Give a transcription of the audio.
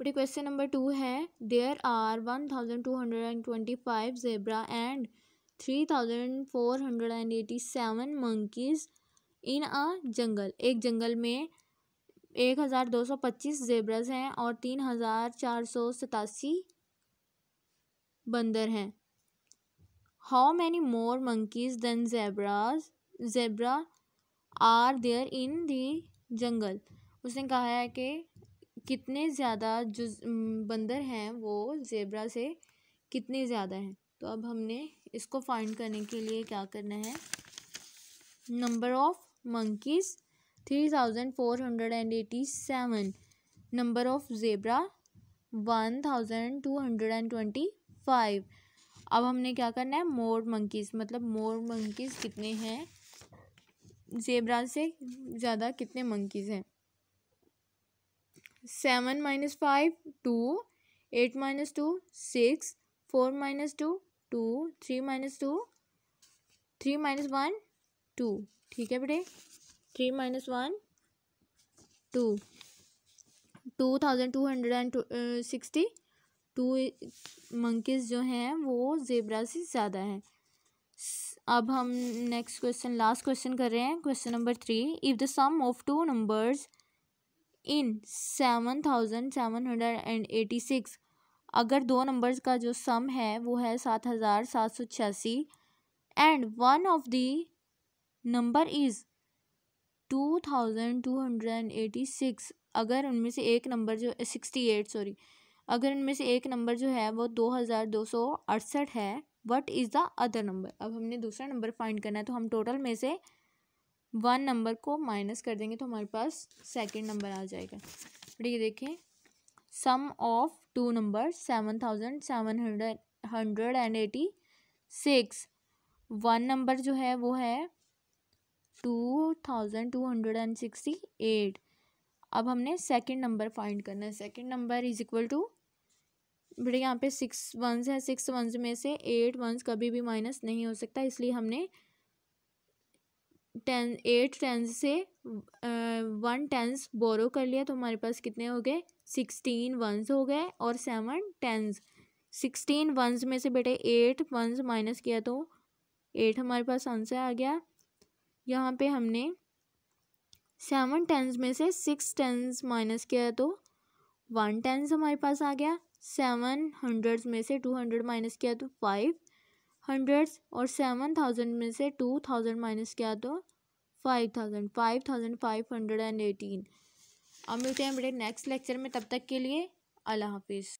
बेटे question number two है there are one thousand two hundred and twenty five zebra and three thousand four hundred and eighty seven monkeys in a jungle एक जंगल में एक हज़ार दो सौ पच्चीस जेबराज हैं और तीन हज़ार चार सौ सतासी बंदर हैं how many more monkeys than zebras zebra are there in the jungle उसने कहा है कि कितने ज़्यादा जो बंदर हैं वो ज़ेबरा से कितने ज़्यादा हैं तो अब हमने इसको फाइंड करने के लिए क्या करना है number of monkeys three thousand four hundred and eighty seven number of one thousand two hundred and twenty five अब हमने क्या करना है मोर मंकीज़ मतलब मोर मंकीज़ कितने हैं जेबरा से ज़्यादा कितने मंकीज़ हैं seven minus five two eight minus two six four minus two two three minus two three minus one two ठीक है बेटे three minus one two two thousand two hundred and sixty two monkeys जो हैं वो zebra से ज़्यादा हैं अब हम नेक्स्ट क्वेश्चन लास्ट क्वेश्चन कर रहे हैं question number three if the sum of two numbers in seven thousand seven hundred and eighty six अगर दो नंबर्स का जो सम है वो है सात हज़ार सात सौ छियासी and one of the number is two thousand two hundred and eighty six अगर उनमें से एक नंबर जो सिक्सटी एट सॉरी अगर उनमें से एक नंबर जो है वो दो हज़ार दो सौ अड़सठ है what is the other number अब हमने दूसरा नंबर फाइंड करना है तो हम टोटल में से वन नंबर को माइनस कर देंगे तो हमारे पास सेकेंड नंबर आ जाएगा ये देखें sum of two number seven thousand seven hundred hundred and eighty six one number जो है वो है two thousand two hundred and sixty eight अब हमने सेकंड नंबर फाइंड करना है second number is equal to बड़े यहाँ पे सिक्स वंस है सिक्स वंस में से एट वंस कभी भी माइनस नहीं हो सकता इसलिए हमने टेन एट टेंस से वन टेंस बोरो कर लिया तो हमारे पास कितने हो गए सिक्सटीन वंस हो गए और सेवन टेंस सिक्सटीन वंस में से बेटे एट वंस माइनस किया तो एट हमारे पास आंसर आ गया यहाँ पे हमने सेवन टेंस में से सिक्स टेंस माइनस किया तो वन टेंस हमारे पास आ गया सेवन हंड्रेड में से टू हंड्रेड माइनस किया तो फाइव हंड्रेड्स और सेवन थाउजेंड में से टू थाउजेंड माइनस किया तो five thousand five thousand five hundred and eighteen अब मिलते हैं बड़े नेक्स्ट लेक्चर में तब तक के लिए अल्लाह हाफिज़